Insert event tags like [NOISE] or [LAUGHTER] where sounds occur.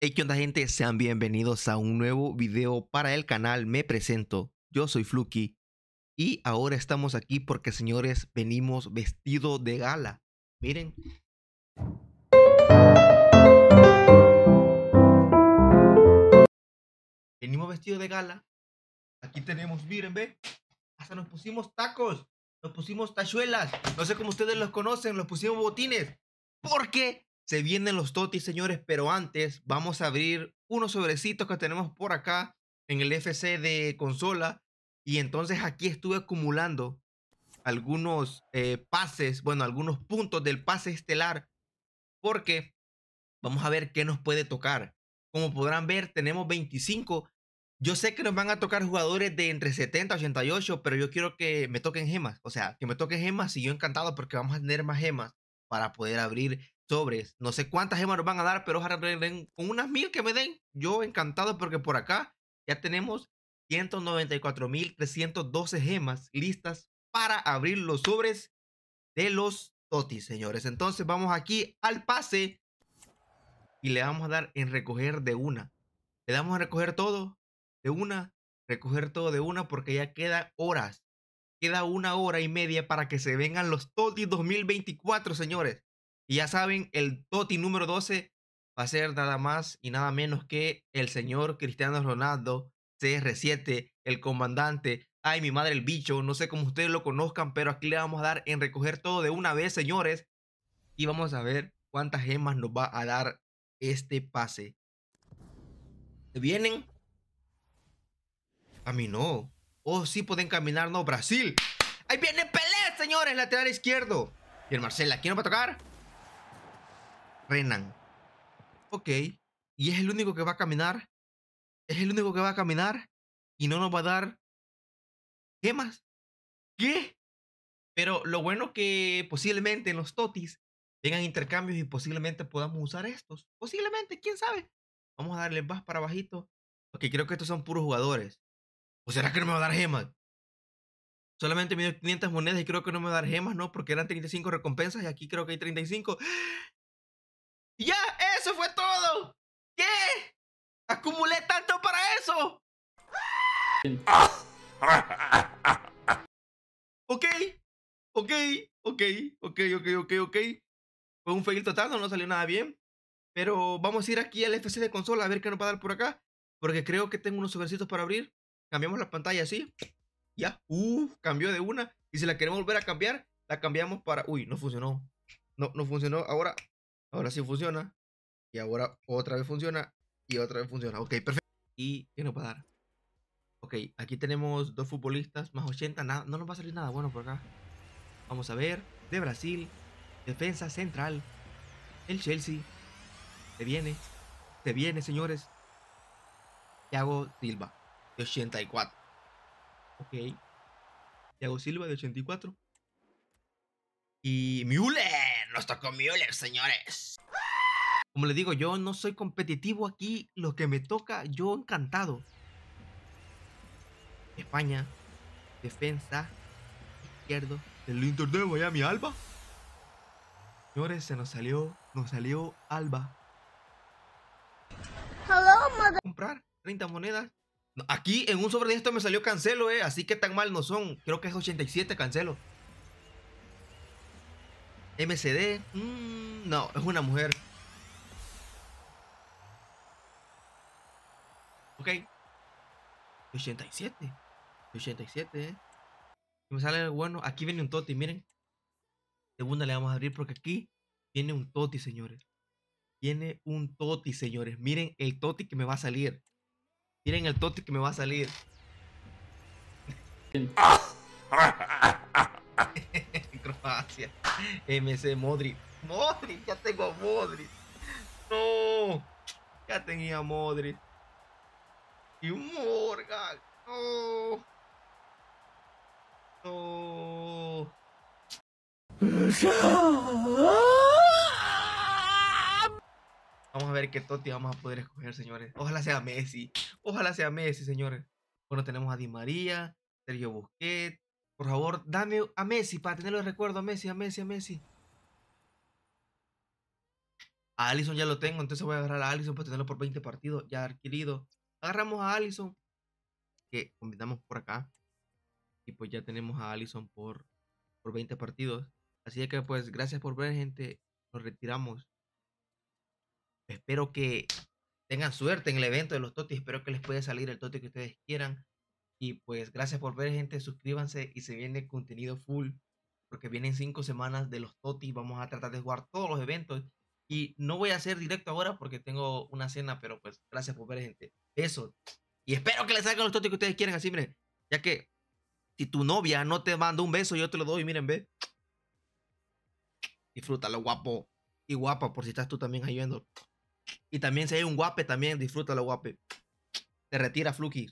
Hey, ¿qué onda gente? Sean bienvenidos a un nuevo video para el canal. Me presento, yo soy Fluky y ahora estamos aquí porque señores, venimos vestido de gala. Miren. Venimos vestido de gala. Aquí tenemos, miren, ve. Hasta nos pusimos tacos, nos pusimos tachuelas. No sé cómo ustedes los conocen, nos pusimos botines. ¿Por qué? Se vienen los totis, señores, pero antes vamos a abrir unos sobrecitos que tenemos por acá en el FC de consola. Y entonces aquí estuve acumulando algunos eh, pases, bueno, algunos puntos del pase estelar, porque vamos a ver qué nos puede tocar. Como podrán ver, tenemos 25. Yo sé que nos van a tocar jugadores de entre 70 y 88, pero yo quiero que me toquen gemas. O sea, que me toquen gemas y yo encantado porque vamos a tener más gemas para poder abrir sobres. No sé cuántas gemas nos van a dar, pero con unas mil que me den, yo encantado porque por acá ya tenemos 194.312 gemas listas para abrir los sobres de los totis, señores. Entonces vamos aquí al pase y le vamos a dar en recoger de una. Le damos a recoger todo de una, recoger todo de una porque ya queda horas. Queda una hora y media para que se vengan los totis 2024, señores. Y ya saben, el Toti número 12 va a ser nada más y nada menos que el señor Cristiano Ronaldo, CR7, el comandante. Ay, mi madre, el bicho. No sé cómo ustedes lo conozcan, pero aquí le vamos a dar en recoger todo de una vez, señores. Y vamos a ver cuántas gemas nos va a dar este pase. ¿Vienen? A mí no. Oh, sí pueden caminar, no, Brasil. Ahí viene Pelé, señores, lateral izquierdo. Y el Marcela, ¿quién va a tocar? Renan. Ok. Y es el único que va a caminar. Es el único que va a caminar. Y no nos va a dar. Gemas ¿Qué? Pero lo bueno que posiblemente en los totis tengan intercambios y posiblemente podamos usar estos. Posiblemente, quién sabe. Vamos a darle más para bajito. porque creo que estos son puros jugadores. ¿O será que no me va a dar gemas? Solamente me dio 500 monedas y creo que no me va a dar gemas, ¿no? Porque eran 35 recompensas y aquí creo que hay 35 ya, eso fue todo. ¿Qué? Acumulé tanto para eso. ok, ok, ok, ok, ok, ok, ok. Fue un fail total, no, salió nada bien. Pero vamos a ir aquí al FC de consola a ver qué nos va a dar por acá. Porque creo que tengo unos sobrecitos para abrir. Cambiamos la pantalla así. Ya. Uh, cambió de una. Y si la queremos volver a cambiar, la cambiamos para... Uy, no funcionó. No, no funcionó. Ahora Ahora sí funciona. Y ahora otra vez funciona. Y otra vez funciona. Ok, perfecto. ¿Y que nos va dar? Ok, aquí tenemos dos futbolistas. Más 80. no nos va a salir nada bueno por acá. Vamos a ver. De Brasil. Defensa central. El Chelsea. Se viene. Se viene, señores. Thiago Silva. De 84. Ok. Thiago Silva de 84. Y Mule nos tocó Müller, señores. Como les digo, yo no soy competitivo aquí. Lo que me toca, yo encantado. España, defensa, izquierdo, El Inter de Miami, Alba. Señores, se nos salió, nos salió Alba. Comprar 30 monedas. Aquí en un sobre de me salió cancelo, eh. Así que tan mal no son. Creo que es 87 cancelo. MCD. Mm, no, es una mujer. Ok. 87. 87, eh. me sale bueno. Aquí viene un toti, miren. Segunda le vamos a abrir porque aquí viene un toti, señores. Tiene un toti, señores. Miren el toti que me va a salir. Miren el toti que me va a salir. [LAUGHS] MC Modri, Modri, ya tengo a Modric. No, ya tenía a Modric. Y un Morgan. No. No. Vamos a ver qué Totti vamos a poder escoger, señores. Ojalá sea Messi. Ojalá sea Messi, señores. Bueno, tenemos a Di María, Sergio Busquets, por favor, dame a Messi para tenerlo de recuerdo. A Messi, a Messi, a Messi. A Allison ya lo tengo, entonces voy a agarrar a Allison para tenerlo por 20 partidos ya adquirido. Agarramos a Allison, que combinamos por acá. Y pues ya tenemos a Allison por, por 20 partidos. Así que pues gracias por ver, gente. Nos retiramos. Espero que tengan suerte en el evento de los totis. Espero que les pueda salir el toti que ustedes quieran. Y pues gracias por ver gente, suscríbanse y se viene contenido full. Porque vienen cinco semanas de los TOTI, vamos a tratar de jugar todos los eventos. Y no voy a hacer directo ahora porque tengo una cena, pero pues gracias por ver gente. Eso. Y espero que les salgan los TOTI que ustedes quieren así, miren. Ya que si tu novia no te manda un beso, yo te lo doy, miren, ve. Disfrútalo, guapo. Y guapa, por si estás tú también ahí viendo. Y también si hay un guape, también disfrútalo, guape. Te retira fluki